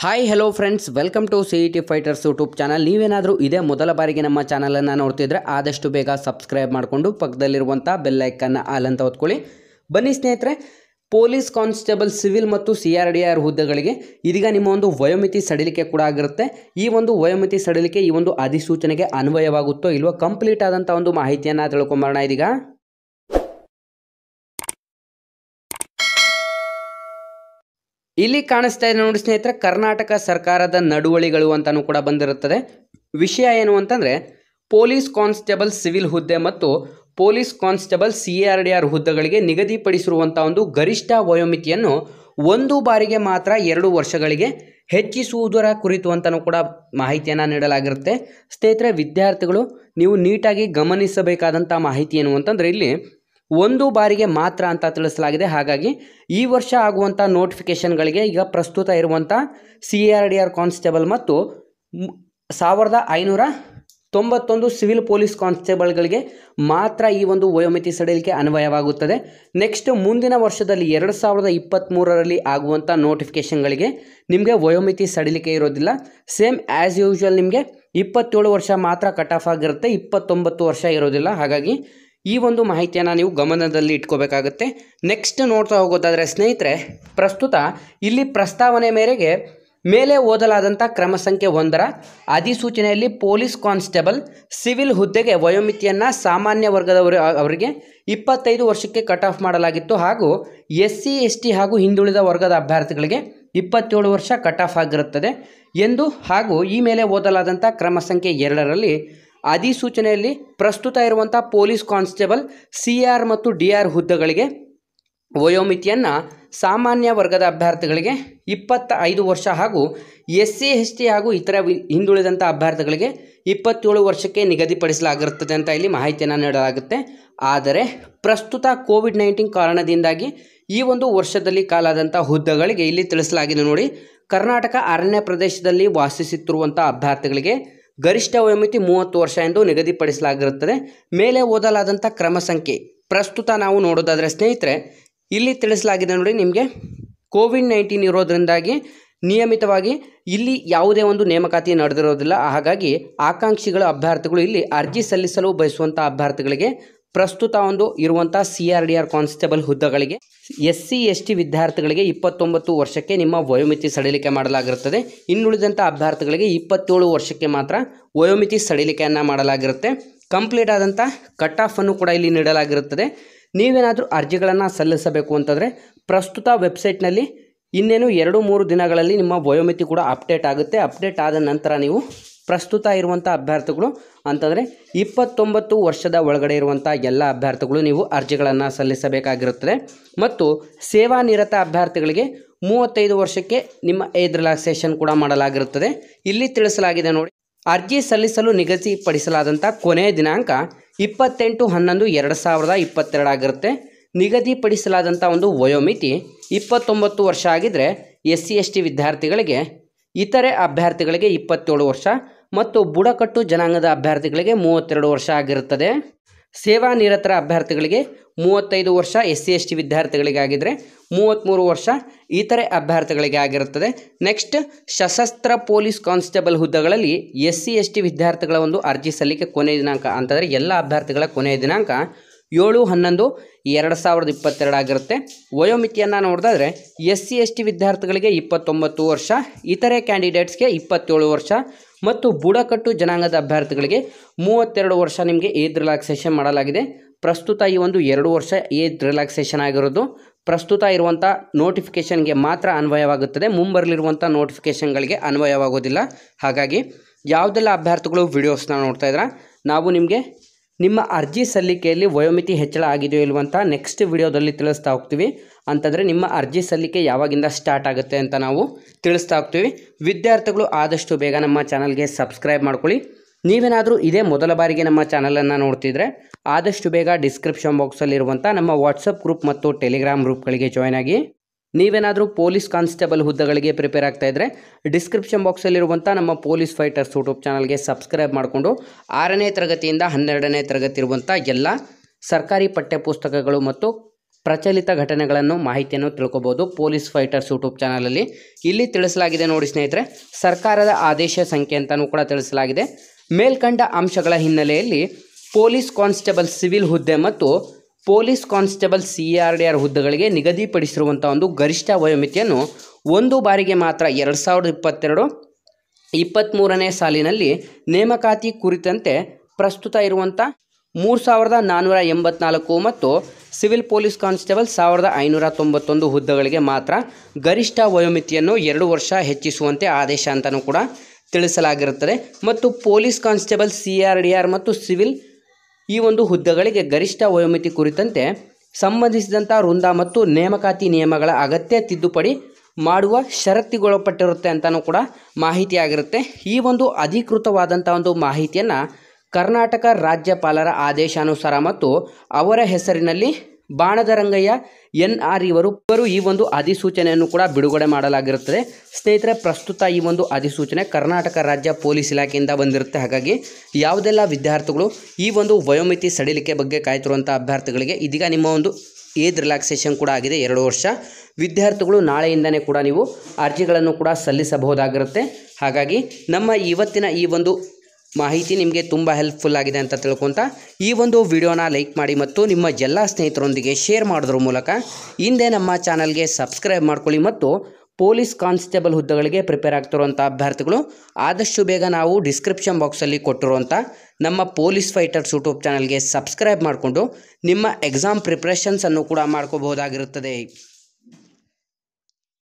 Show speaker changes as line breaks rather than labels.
hi hello friends welcome to C E T fighters YouTube channel ನೀವೇನಾದರೂ ಇದೇ ಮೊದಲ ಬಾರಿಗೆ ನಮ್ಮ ಚಾನಲನ್ನು ನೋಡ್ತಿದ್ರೆ ಆದಷ್ಟು ಬೇಗ ಸಬ್ಸ್ಕ್ರೈಬ್ ಮಾಡಿಕೊಂಡು ಪಕ್ಕದಲ್ಲಿರುವಂಥ ಬೆಲ್ಲೈಕನ್ನು ಆಲ್ ಅಂತ ಹೊತ್ಕೊಳ್ಳಿ ಬನ್ನಿ ಸ್ನೇಹಿತರೆ ಪೊಲೀಸ್ ಕಾನ್ಸ್ಟೇಬಲ್ ಸಿವಿಲ್ ಮತ್ತು ಸಿ ಆರ್ ಡಿ ಆರ್ ಹುದ್ದೆಗಳಿಗೆ ಇದೀಗ ನಿಮ್ಮ ಒಂದು ವಯೋಮಿತಿ ಸಡಿಲಿಕೆ ಕೂಡ ಆಗಿರುತ್ತೆ ಈ ಒಂದು ವಯೋಮಿತಿ ಸಡಿಲಿಕೆ ಈ ಒಂದು ಅಧಿಸೂಚನೆಗೆ ಅನ್ವಯವಾಗುತ್ತೋ ಇಲ್ವೋ ಕಂಪ್ಲೀಟ್ ಆದಂಥ ಒಂದು ಮಾಹಿತಿಯನ್ನು ತಿಳ್ಕೊಂಬರೋಣ ಇದೀಗ ಇಲ್ಲಿ ಕಾಣಿಸ್ತಾ ಇದೆ ನೋಡಿ ಸ್ನೇಹಿತರೆ ಕರ್ನಾಟಕ ಸರ್ಕಾರದ ನಡುವಳಿಗಳು ಅಂತಲೂ ಕೂಡ ಬಂದಿರುತ್ತದೆ ವಿಷಯ ಏನು ಅಂತಂದರೆ ಪೊಲೀಸ್ ಕಾನ್ಸ್ಟೇಬಲ್ ಸಿವಿಲ್ ಹುದ್ದೆ ಮತ್ತು police constable C R D R ಹುದ್ದೆಗಳಿಗೆ ನಿಗದಿಪಡಿಸಿರುವಂಥ ಒಂದು ಗರಿಷ್ಠ ವಯೋಮಿತಿಯನ್ನು ಒಂದು ಬಾರಿಗೆ ಮಾತ್ರ ಎರಡು ವರ್ಷಗಳಿಗೆ ಹೆಚ್ಚಿಸುವುದರ ಕುರಿತು ಅಂತಲೂ ಕೂಡ ಮಾಹಿತಿಯನ್ನು ನೀಡಲಾಗಿರುತ್ತೆ ಸ್ನೇಹಿತರೆ ವಿದ್ಯಾರ್ಥಿಗಳು ನೀವು ನೀಟಾಗಿ ಗಮನಿಸಬೇಕಾದಂಥ ಮಾಹಿತಿ ಏನು ಅಂತಂದರೆ ಇಲ್ಲಿ ಒಂದು ಬಾರಿಗೆ ಮಾತ್ರ ಅಂತ ತಿಳಿಸಲಾಗಿದೆ ಹಾಗಾಗಿ ಈ ವರ್ಷ ಆಗುವಂಥ ನೋಟಿಫಿಕೇಷನ್ಗಳಿಗೆ ಈಗ ಪ್ರಸ್ತುತ ಇರುವಂಥ C R D R constable ಮತ್ತು ಸಾವಿರದ ಐನೂರ ತೊಂಬತ್ತೊಂದು ಸಿವಿಲ್ ಪೊಲೀಸ್ ಕಾನ್ಸ್ಟೇಬಲ್ಗಳಿಗೆ ಮಾತ್ರ ಈ ಒಂದು ವಯೋಮಿತಿ ಸಡಿಲಿಕೆ ಅನ್ವಯವಾಗುತ್ತದೆ ನೆಕ್ಸ್ಟ್ ಮುಂದಿನ ವರ್ಷದಲ್ಲಿ ಎರಡು ಸಾವಿರದ ಇಪ್ಪತ್ತ್ಮೂರರಲ್ಲಿ ಆಗುವಂಥ ನೋಟಿಫಿಕೇಷನ್ಗಳಿಗೆ ನಿಮಗೆ ವಯೋಮಿತಿ ಸಡಿಲಿಕೆ ಇರೋದಿಲ್ಲ ಸೇಮ್ ಆ್ಯಸ್ ಯೂಶ್ವಲ್ ನಿಮಗೆ ಇಪ್ಪತ್ತೇಳು ವರ್ಷ ಮಾತ್ರ ಕಟ್ ಆಫ್ ಆಗಿರುತ್ತೆ ಇಪ್ಪತ್ತೊಂಬತ್ತು ವರ್ಷ ಇರೋದಿಲ್ಲ ಹಾಗಾಗಿ ಈ ಒಂದು ಮಾಹಿತಿಯನ್ನು ನೀವು ಗಮನದಲ್ಲಿ ಇಟ್ಕೋಬೇಕಾಗುತ್ತೆ ನೆಕ್ಸ್ಟ್ ನೋಡ್ತಾ ಹೋಗೋದಾದರೆ ಸ್ನೇಹಿತರೆ ಪ್ರಸ್ತುತ ಇಲ್ಲಿ ಪ್ರಸ್ತಾವನೆ ಮೇರೆಗೆ ಮೇಲೆ ಓದಲಾದಂಥ ಕ್ರಮ ಸಂಖ್ಯೆ ಒಂದರ ಅಧಿಸೂಚನೆಯಲ್ಲಿ ಪೊಲೀಸ್ ಕಾನ್ಸ್ಟೇಬಲ್ ಸಿವಿಲ್ ಹುದ್ದೆಗೆ ವಯೋಮಿತಿಯನ್ನು ಸಾಮಾನ್ಯ ವರ್ಗದವರು ಅವರಿಗೆ ಇಪ್ಪತ್ತೈದು ವರ್ಷಕ್ಕೆ ಕಟ್ ಆಫ್ ಮಾಡಲಾಗಿತ್ತು ಹಾಗೂ ಎಸ್ ಸಿ ಎಸ್ ಟಿ ಹಾಗೂ ಹಿಂದುಳಿದ ವರ್ಗದ ಅಭ್ಯರ್ಥಿಗಳಿಗೆ ಇಪ್ಪತ್ತೇಳು ವರ್ಷ ಕಟ್ ಆಫ್ ಆಗಿರುತ್ತದೆ ಎಂದು ಹಾಗೂ ಈ ಮೇಲೆ ಓದಲಾದಂಥ ಕ್ರಮ ಸಂಖ್ಯೆ ಎರಡರಲ್ಲಿ ಅಧಿಸೂಚನೆಯಲ್ಲಿ ಪ್ರಸ್ತುತ ಇರುವಂಥ ಪೊಲೀಸ್ ಕಾನ್ಸ್ಟೇಬಲ್ ಸಿ ಆರ್ ಮತ್ತು ಡಿ ಆರ್ ಹುದ್ದೆಗಳಿಗೆ ವಯೋಮಿತಿಯನ್ನು ಸಾಮಾನ್ಯ ವರ್ಗದ ಅಭ್ಯರ್ಥಿಗಳಿಗೆ ಇಪ್ಪತ್ತ ಐದು ವರ್ಷ ಹಾಗೂ ಎಸ್ ಸಿ ಎಸ್ ಟಿ ಹಾಗೂ ಇತರ ಹಿಂದುಳಿದಂಥ ಅಭ್ಯರ್ಥಿಗಳಿಗೆ ಇಪ್ಪತ್ತೇಳು ವರ್ಷಕ್ಕೆ ನಿಗದಿಪಡಿಸಲಾಗಿರುತ್ತದೆ ಅಂತ ಇಲ್ಲಿ ಮಾಹಿತಿಯನ್ನು ನೀಡಲಾಗುತ್ತೆ ಆದರೆ ಪ್ರಸ್ತುತ ಕೋವಿಡ್ ನೈನ್ಟೀನ್ ಕಾರಣದಿಂದಾಗಿ ಈ ಒಂದು ವರ್ಷದಲ್ಲಿ ಕಾಲಾದಂಥ ಹುದ್ದೆಗಳಿಗೆ ಇಲ್ಲಿ ತಿಳಿಸಲಾಗಿದೆ ನೋಡಿ ಕರ್ನಾಟಕ ಅರಣ್ಯ ಪ್ರದೇಶದಲ್ಲಿ ವಾಸಿಸುತ್ತಿರುವಂಥ ಅಭ್ಯರ್ಥಿಗಳಿಗೆ ಗರಿಷ್ಠ ವಯೋಮಿತಿ ಮೂವತ್ತು ವರ್ಷ ಎಂದು ನಿಗದಿಪಡಿಸಲಾಗಿರುತ್ತದೆ ಮೇಲೆ ಓದಲಾದಂಥ ಕ್ರಮ ಸಂಖ್ಯೆ ಪ್ರಸ್ತುತ ನಾವು ನೋಡೋದಾದರೆ ಸ್ನೇಹಿತರೆ ಇಲ್ಲಿ ತಿಳಿಸಲಾಗಿದೆ ನೋಡಿ ನಿಮಗೆ ಕೋವಿಡ್ ನೈನ್ಟೀನ್ ಇರೋದರಿಂದಾಗಿ ನಿಯಮಿತವಾಗಿ ಇಲ್ಲಿ ಯಾವುದೇ ಒಂದು ನೇಮಕಾತಿ ನಡೆದಿರೋದಿಲ್ಲ ಹಾಗಾಗಿ ಆಕಾಂಕ್ಷಿಗಳ ಅಭ್ಯರ್ಥಿಗಳು ಇಲ್ಲಿ ಅರ್ಜಿ ಸಲ್ಲಿಸಲು ಬಯಸುವಂಥ ಅಭ್ಯರ್ಥಿಗಳಿಗೆ ಪ್ರಸ್ತುತ ಒಂದು ಇರುವಂಥ C R D R constable ಹುದ್ದೆಗಳಿಗೆ ಎಸ್ ಸಿ ಎಸ್ ಟಿ ವಿದ್ಯಾರ್ಥಿಗಳಿಗೆ ಇಪ್ಪತ್ತೊಂಬತ್ತು ವರ್ಷಕ್ಕೆ ನಿಮ್ಮ ವಯೋಮಿತಿ ಸಡಿಲಿಕೆ ಮಾಡಲಾಗಿರುತ್ತದೆ ಇನ್ನುಳಿದಂಥ ಅಭ್ಯರ್ಥಿಗಳಿಗೆ ಇಪ್ಪತ್ತೇಳು ವರ್ಷಕ್ಕೆ ಮಾತ್ರ ವಯೋಮಿತಿ ಸಡಿಲಿಕೆಯನ್ನು ಮಾಡಲಾಗಿರುತ್ತೆ ಕಂಪ್ಲೀಟ್ ಆದಂಥ ಕಟ್ ಆಫನ್ನು ಕೂಡ ಇಲ್ಲಿ ನೀಡಲಾಗಿರುತ್ತದೆ ನೀವೇನಾದರೂ ಅರ್ಜಿಗಳನ್ನು ಸಲ್ಲಿಸಬೇಕು ಅಂತಂದರೆ ಪ್ರಸ್ತುತ ವೆಬ್ಸೈಟ್ನಲ್ಲಿ ಇನ್ನೇನು ಎರಡು ಮೂರು ದಿನಗಳಲ್ಲಿ ನಿಮ್ಮ ವಯೋಮಿತಿ ಕೂಡ ಅಪ್ಡೇಟ್ ಆಗುತ್ತೆ ಅಪ್ಡೇಟ್ ಆದ ನಂತರ ನೀವು ಪ್ರಸ್ತುತ ಇರುವಂಥ ಅಭ್ಯರ್ಥಿಗಳು ಅಂತಂದರೆ ಇಪ್ಪತ್ತೊಂಬತ್ತು ವರ್ಷದ ಒಳಗಡೆ ಇರುವಂಥ ಎಲ್ಲ ಅಭ್ಯರ್ಥಿಗಳು ನೀವು ಅರ್ಜಿಗಳನ್ನು ಸಲ್ಲಿಸಬೇಕಾಗಿರುತ್ತದೆ ಮತ್ತು ಸೇವಾನಿರತ ಅಭ್ಯರ್ಥಿಗಳಿಗೆ ಮೂವತ್ತೈದು ವರ್ಷಕ್ಕೆ ನಿಮ್ಮ ಏಜ್ ರಿಲ್ಯಾಕ್ಸೇಷನ್ ಕೂಡ ಮಾಡಲಾಗಿರುತ್ತದೆ ಇಲ್ಲಿ ತಿಳಿಸಲಾಗಿದೆ ನೋಡಿ ಅರ್ಜಿ ಸಲ್ಲಿಸಲು ನಿಗದಿಪಡಿಸಲಾದಂಥ ಕೊನೆಯ ದಿನಾಂಕ ಇಪ್ಪತ್ತೆಂಟು ಹನ್ನೊಂದು ಎರಡು ಸಾವಿರದ ಇಪ್ಪತ್ತೆರಡಾಗಿರುತ್ತೆ ನಿಗದಿಪಡಿಸಲಾದಂಥ ಒಂದು ವಯೋಮಿತಿ ಇಪ್ಪತ್ತೊಂಬತ್ತು ವರ್ಷ ಆಗಿದ್ದರೆ ಎಸ್ ಸಿ ಎಸ್ ಟಿ ವಿದ್ಯಾರ್ಥಿಗಳಿಗೆ ಇತರೆ ಅಭ್ಯರ್ಥಿಗಳಿಗೆ ಇಪ್ಪತ್ತೇಳು ವರ್ಷ ಮತ್ತು ಬುಡಕಟ್ಟು ಜನಾಂಗದ ಅಭ್ಯರ್ಥಿಗಳಿಗೆ ಮೂವತ್ತೆರಡು ವರ್ಷ ಆಗಿರುತ್ತದೆ ಸೇವಾ ನಿರತರ ಅಭ್ಯರ್ಥಿಗಳಿಗೆ ಮೂವತ್ತೈದು ವರ್ಷ ಎಸ್ ಸಿ ಎಸ್ ಟಿ ವಿದ್ಯಾರ್ಥಿಗಳಿಗಾಗಿದ್ದರೆ ಮೂವತ್ತ್ಮೂರು ವರ್ಷ ಇತರೆ ಅಭ್ಯರ್ಥಿಗಳಿಗೆ ಆಗಿರುತ್ತದೆ ನೆಕ್ಸ್ಟ್ ಸಶಸ್ತ್ರ ಪೊಲೀಸ್ ಕಾನ್ಸ್ಟೇಬಲ್ ಹುದ್ದೆಗಳಲ್ಲಿ ಎಸ್ ಸಿ ಎಸ್ ಟಿ ವಿದ್ಯಾರ್ಥಿಗಳ ಒಂದು ಅರ್ಜಿ ಸಲ್ಲಿಕೆ ಕೊನೆಯ ದಿನಾಂಕ ಅಂತಂದರೆ ಎಲ್ಲ ಅಭ್ಯರ್ಥಿಗಳ ಕೊನೆಯ ದಿನಾಂಕ ಏಳು ಹನ್ನೊಂದು ಎರಡು ಸಾವಿರದ ಇಪ್ಪತ್ತೆರಡು ಆಗಿರುತ್ತೆ ವಯೋಮಿತಿಯನ್ನು ನೋಡಿದ್ರೆ ಎಸ್ ಸಿ ಎಸ್ ಟಿ ವಿದ್ಯಾರ್ಥಿಗಳಿಗೆ ಇಪ್ಪತ್ತೊಂಬತ್ತು ವರ್ಷ ಇತರೆ ಕ್ಯಾಂಡಿಡೇಟ್ಸ್ಗೆ ಇಪ್ಪತ್ತೇಳು ವರ್ಷ ಮತ್ತು ಬುಡಕಟ್ಟು ಜನಾಂಗದ ಅಭ್ಯರ್ಥಿಗಳಿಗೆ ಮೂವತ್ತೆರಡು ವರ್ಷ ನಿಮಗೆ ಏಜ್ ರಿಲ್ಯಾಕ್ಸೇಷನ್ ಮಾಡಲಾಗಿದೆ ಪ್ರಸ್ತುತ ಈ ಒಂದು ಎರಡು ವರ್ಷ ಏಜ್ ರಿಲ್ಯಾಕ್ಸೇಷನ್ ಆಗಿರೋದು ಪ್ರಸ್ತುತ ಇರುವಂಥ ನೋಟಿಫಿಕೇಷನ್ಗೆ ಮಾತ್ರ ಅನ್ವಯವಾಗುತ್ತದೆ ಮುಂಬರಲಿರುವಂಥ ನೋಟಿಫಿಕೇಷನ್ಗಳಿಗೆ ಅನ್ವಯವಾಗೋದಿಲ್ಲ ಹಾಗಾಗಿ ಯಾವುದೆಲ್ಲ ಅಭ್ಯರ್ಥಿಗಳು ವಿಡಿಯೋಸ್ನ ನೋಡ್ತಾ ಇದ್ದೀರಾ ನಾವು ನಿಮಗೆ ನಿಮ್ಮ ಅರ್ಜಿ ಸಲ್ಲಿಕೆಯಲ್ಲಿ ವಯೋಮಿತಿ ಹೆಚ್ಚಳ ಆಗಿದೆಯೋ ಇಲ್ವಂಥ ನೆಕ್ಸ್ಟ್ ವಿಡಿಯೋದಲ್ಲಿ ತಿಳಿಸ್ತಾ ಹೋಗ್ತೀವಿ ಅಂತಂದರೆ ನಿಮ್ಮ ಅರ್ಜಿ ಸಲ್ಲಿಕೆ ಯಾವಾಗಿಂದ ಸ್ಟಾರ್ಟ್ ಆಗುತ್ತೆ ಅಂತ ನಾವು ತಿಳಿಸ್ತಾ ಹೋಗ್ತೀವಿ ವಿದ್ಯಾರ್ಥಿಗಳು ಆದಷ್ಟು ಬೇಗ ನಮ್ಮ ಚಾನಲ್ಗೆ ಸಬ್ಸ್ಕ್ರೈಬ್ ಮಾಡ್ಕೊಳ್ಳಿ ನೀವೇನಾದರೂ ಇದೇ ಮೊದಲ ಬಾರಿಗೆ ನಮ್ಮ ಚಾನಲನ್ನು ನೋಡ್ತಿದ್ರೆ ಆದಷ್ಟು ಬೇಗ ಡಿಸ್ಕ್ರಿಪ್ಷನ್ ಬಾಕ್ಸಲ್ಲಿರುವಂಥ ನಮ್ಮ ವಾಟ್ಸಪ್ ಗ್ರೂಪ್ ಮತ್ತು ಟೆಲಿಗ್ರಾಮ್ ಗ್ರೂಪ್ಗಳಿಗೆ ಜಾಯ್ನ್ ಆಗಿ ನೀವೇನಾದರೂ ಪೊಲೀಸ್ ಕಾನ್ಸ್ಟೇಬಲ್ ಹುದ್ದೆಗಳಿಗೆ ಪ್ರಿಪೇರ್ ಆಗ್ತಾ ಇದ್ದರೆ ಡಿಸ್ಕ್ರಿಪ್ಷನ್ ಬಾಕ್ಸಲ್ಲಿರುವಂಥ ನಮ್ಮ ಪೊಲೀಸ್ ಫೈಟರ್ಸ್ ಯೂಟ್ಯೂಬ್ ಚಾನಲ್ಗೆ ಸಬ್ಸ್ಕ್ರೈಬ್ ಮಾಡಿಕೊಂಡು ಆರನೇ ತರಗತಿಯಿಂದ ಹನ್ನೆರಡನೇ ತರಗತಿ ಇರುವಂಥ ಎಲ್ಲ ಸರ್ಕಾರಿ ಪಠ್ಯಪುಸ್ತಕಗಳು ಮತ್ತು ಪ್ರಚಲಿತ ಘಟನೆಗಳನ್ನು ಮಾಹಿತಿಯನ್ನು ತಿಳ್ಕೊಬೋದು ಪೊಲೀಸ್ ಫೈಟರ್ಸ್ ಯೂಟ್ಯೂಬ್ ಚಾನಲಲ್ಲಿ ಇಲ್ಲಿ ತಿಳಿಸಲಾಗಿದೆ ನೋಡಿ ಸ್ನೇಹಿತರೆ ಸರ್ಕಾರದ ಆದೇಶ ಸಂಖ್ಯೆ ಅಂತಲೂ ಕೂಡ ತಿಳಿಸಲಾಗಿದೆ ಮೇಲ್ಕಂಡ ಅಂಶಗಳ ಹಿನ್ನೆಲೆಯಲ್ಲಿ ಪೊಲೀಸ್ ಕಾನ್ಸ್ಟೇಬಲ್ ಸಿವಿಲ್ ಹುದ್ದೆ ಮತ್ತು police constable C R D R ಹುದ್ದೆಗಳಿಗೆ ನಿಗದಿಪಡಿಸಿರುವಂಥ ಒಂದು ಗರಿಷ್ಠ ವಯೋಮಿತಿಯನ್ನು ಒಂದು ಬಾರಿಗೆ ಮಾತ್ರ ಎರಡು ಸಾವಿರದ ಇಪ್ಪತ್ತೆರಡು ಇಪ್ಪತ್ತ್ಮೂರನೇ ಸಾಲಿನಲ್ಲಿ ನೇಮಕಾತಿ ಕುರಿತಂತೆ ಪ್ರಸ್ತುತ ಇರುವಂಥ ಮೂರು ಸಾವಿರದ ನಾನ್ನೂರ ಎಂಬತ್ನಾಲ್ಕು ಮತ್ತು ಸಿವಿಲ್ ಪೊಲೀಸ್ ಕಾನ್ಸ್ಟೇಬಲ್ ಸಾವಿರದ ಐನೂರ ತೊಂಬತ್ತೊಂದು ಹುದ್ದೆಗಳಿಗೆ ಮಾತ್ರ ಗರಿಷ್ಠ ವಯೋಮಿತಿಯನ್ನು ಎರಡು ವರ್ಷ ಹೆಚ್ಚಿಸುವಂತೆ ಆದೇಶ ಅಂತಲೂ ಕೂಡ ತಿಳಿಸಲಾಗಿರುತ್ತದೆ ಮತ್ತು police constable C R D R ಮತ್ತು ಸಿವಿಲ್ ಈ ಒಂದು ಹುದ್ದೆಗಳಿಗೆ ಗರಿಷ್ಠ ವಯೋಮಿತಿ ಕುರಿತಂತೆ ಸಂಬಂಧಿಸಿದಂಥ ವೃಂದ ಮತ್ತು ನೇಮಕಾತಿ ನಿಯಮಗಳ ಅಗತ್ಯ ತಿದ್ದುಪಡಿ ಮಾಡುವ ಷರತ್ತಿಗೊಳಪಟ್ಟಿರುತ್ತೆ ಅಂತಲೂ ಕೂಡ ಮಾಹಿತಿ ಆಗಿರುತ್ತೆ ಈ ಒಂದು ಅಧಿಕೃತವಾದಂಥ ಒಂದು ಮಾಹಿತಿಯನ್ನು ಕರ್ನಾಟಕ ರಾಜ್ಯಪಾಲರ ಆದೇಶಾನುಸಾರ ಮತ್ತು ಅವರ ಹೆಸರಿನಲ್ಲಿ ಬಾಣದ ರಂಗಯ್ಯ ಎನ್ ಆರ್ ಇವರು ಇಬ್ಬರು ಈ ಒಂದು ಅಧಿಸೂಚನೆಯನ್ನು ಕೂಡ ಬಿಡುಗಡೆ ಮಾಡಲಾಗಿರುತ್ತದೆ ಸ್ನೇಹಿತರೆ ಪ್ರಸ್ತುತ ಈ ಒಂದು ಅಧಿಸೂಚನೆ ಕರ್ನಾಟಕ ರಾಜ್ಯ ಪೊಲೀಸ್ ಇಲಾಖೆಯಿಂದ ಬಂದಿರುತ್ತೆ ಹಾಗಾಗಿ ಯಾವುದೆಲ್ಲ ವಿದ್ಯಾರ್ಥಿಗಳು ಈ ಒಂದು ವಯೋಮಿತಿ ಸಡಿಲಿಕೆ ಬಗ್ಗೆ ಕಾಯ್ತಿರುವಂಥ ಅಭ್ಯರ್ಥಿಗಳಿಗೆ ಇದೀಗ ನಿಮ್ಮ ಒಂದು ಏಜ್ ರಿಲ್ಯಾಕ್ಸೇಷನ್ ಕೂಡ ಆಗಿದೆ ಎರಡು ವರ್ಷ ವಿದ್ಯಾರ್ಥಿಗಳು ನಾಳೆಯಿಂದನೇ ಕೂಡ ನೀವು ಅರ್ಜಿಗಳನ್ನು ಕೂಡ ಸಲ್ಲಿಸಬಹುದಾಗಿರುತ್ತೆ ಹಾಗಾಗಿ ನಮ್ಮ ಇವತ್ತಿನ ಈ ಒಂದು ಮಾಹಿತಿ ನಿಮಗೆ ತುಂಬ ಹೆಲ್ಪ್ಫುಲ್ ಆಗಿದೆ ಅಂತ ತಿಳ್ಕೊತ ಈ ಒಂದು ವಿಡಿಯೋನ ಲೈಕ್ ಮಾಡಿ ಮತ್ತು ನಿಮ್ಮ ಎಲ್ಲ ಸ್ನೇಹಿತರೊಂದಿಗೆ ಶೇರ್ ಮಾಡೋದ್ರ ಮೂಲಕ ಹಿಂದೆ ನಮ್ಮ ಚಾನಲ್ಗೆ ಸಬ್ಸ್ಕ್ರೈಬ್ ಮಾಡ್ಕೊಳ್ಳಿ ಮತ್ತು ಪೊಲೀಸ್ ಕಾನ್ಸ್ಟೇಬಲ್ ಹುದ್ದೆಗಳಿಗೆ ಪ್ರಿಪೇರ್ ಆಗ್ತಿರುವಂಥ ಅಭ್ಯರ್ಥಿಗಳು ಆದಷ್ಟು ಬೇಗ ನಾವು ಡಿಸ್ಕ್ರಿಪ್ಷನ್ ಬಾಕ್ಸಲ್ಲಿ ಕೊಟ್ಟಿರುವಂಥ ನಮ್ಮ ಪೊಲೀಸ್ ಫೈಟರ್ಸ್ ಯೂಟ್ಯೂಬ್ ಚಾನಲ್ಗೆ ಸಬ್ಸ್ಕ್ರೈಬ್ ಮಾಡಿಕೊಂಡು ನಿಮ್ಮ ಎಕ್ಸಾಮ್ ಪ್ರಿಪ್ರೇಷನ್ಸನ್ನು ಕೂಡ ಮಾಡ್ಕೋಬಹುದಾಗಿರುತ್ತದೆ